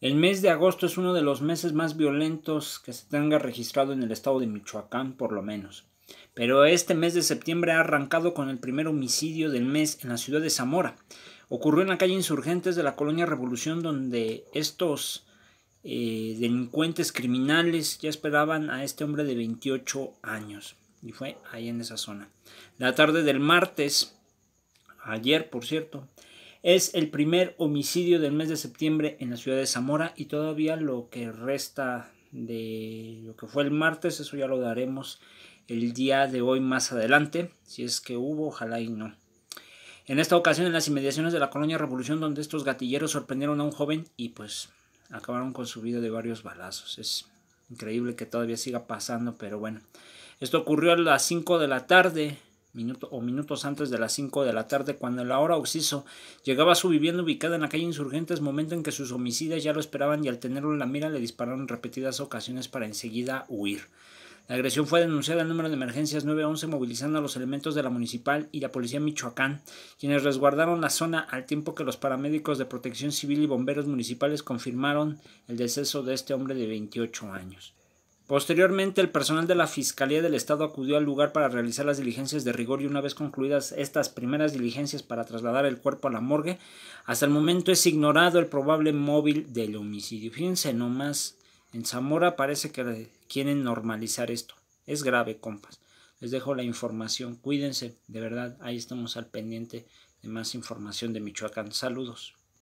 El mes de agosto es uno de los meses más violentos que se tenga registrado en el estado de Michoacán, por lo menos. Pero este mes de septiembre ha arrancado con el primer homicidio del mes en la ciudad de Zamora. Ocurrió en la calle Insurgentes de la colonia Revolución, donde estos eh, delincuentes criminales ya esperaban a este hombre de 28 años. Y fue ahí en esa zona. La tarde del martes, ayer por cierto, es el primer homicidio del mes de septiembre en la ciudad de Zamora y todavía lo que resta de lo que fue el martes, eso ya lo daremos el día de hoy más adelante, si es que hubo, ojalá y no. En esta ocasión en las inmediaciones de la colonia Revolución donde estos gatilleros sorprendieron a un joven y pues acabaron con su vida de varios balazos. Es increíble que todavía siga pasando, pero bueno. Esto ocurrió a las 5 de la tarde o minutos antes de las 5 de la tarde, cuando la hora Oxiso llegaba a su vivienda ubicada en la calle Insurgentes, momento en que sus homicidas ya lo esperaban y al tenerlo en la mira le dispararon repetidas ocasiones para enseguida huir. La agresión fue denunciada al número de emergencias 911 movilizando a los elementos de la municipal y la policía Michoacán, quienes resguardaron la zona al tiempo que los paramédicos de protección civil y bomberos municipales confirmaron el deceso de este hombre de 28 años. Posteriormente, el personal de la Fiscalía del Estado acudió al lugar para realizar las diligencias de rigor y una vez concluidas estas primeras diligencias para trasladar el cuerpo a la morgue, hasta el momento es ignorado el probable móvil del homicidio. Fíjense nomás, en Zamora parece que quieren normalizar esto. Es grave, compas. Les dejo la información. Cuídense, de verdad, ahí estamos al pendiente de más información de Michoacán. Saludos.